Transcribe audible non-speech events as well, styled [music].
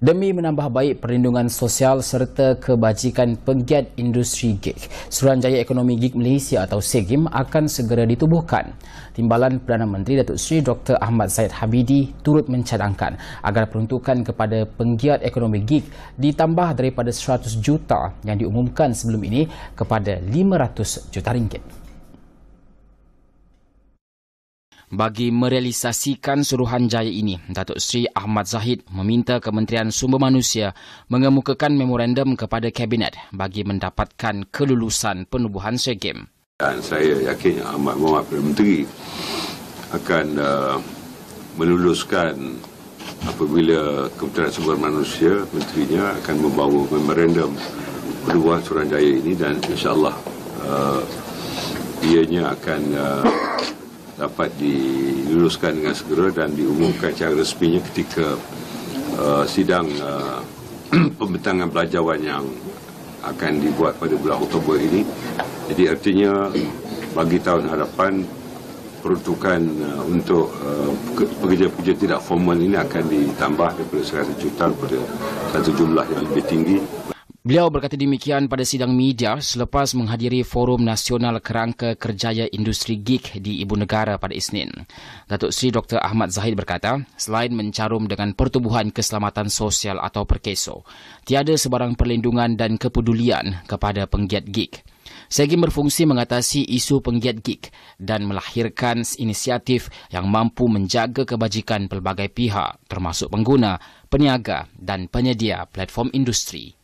demi menambah baik perlindungan sosial serta kebajikan penggiat industri gig. Suruhanjaya Ekonomi Gig Malaysia atau SEGIM akan segera ditubuhkan. Timbalan Perdana Menteri Datuk Seri Dr. Ahmad Zaid Habidi turut mencadangkan agar peruntukan kepada penggiat ekonomi gig ditambah daripada 100 juta yang diumumkan sebelum ini kepada 500 juta ringgit. bagi merealisasikan suruhan jaya ini, Datuk Seri Ahmad Zahid meminta Kementerian Sumber Manusia mengemukakan memorandum kepada Kabinet bagi mendapatkan kelulusan penubuhan SEGEM. Dan saya yakin Ahmad Muhammad Perdana Menteri akan uh, meluluskan apabila Kementerian Sumber Manusia, Menterinya akan membawa memorandum penubuhan suruhan jaya ini dan insyaAllah uh, ianya akan uh, dapat diluluskan dengan segera dan diumumkan secara resminya ketika uh, sidang uh, [clears throat] pembentangan pelajaran yang akan dibuat pada bulan Oktober ini. Jadi artinya bagi tahun hadapan peruntukan uh, untuk uh, pekerja-pekerja tidak formal ini akan ditambah daripada 100 juta kepada satu jumlah yang lebih tinggi. Beliau berkata demikian pada sidang media selepas menghadiri Forum Nasional Kerangka Kerjaya Industri Geek di Ibu Negara pada Isnin. Datuk Seri Dr. Ahmad Zahid berkata, selain mencarum dengan pertubuhan keselamatan sosial atau perkeso, tiada sebarang perlindungan dan kepedulian kepada penggiat geek. Segi berfungsi mengatasi isu penggiat geek dan melahirkan inisiatif yang mampu menjaga kebajikan pelbagai pihak termasuk pengguna, peniaga dan penyedia platform industri.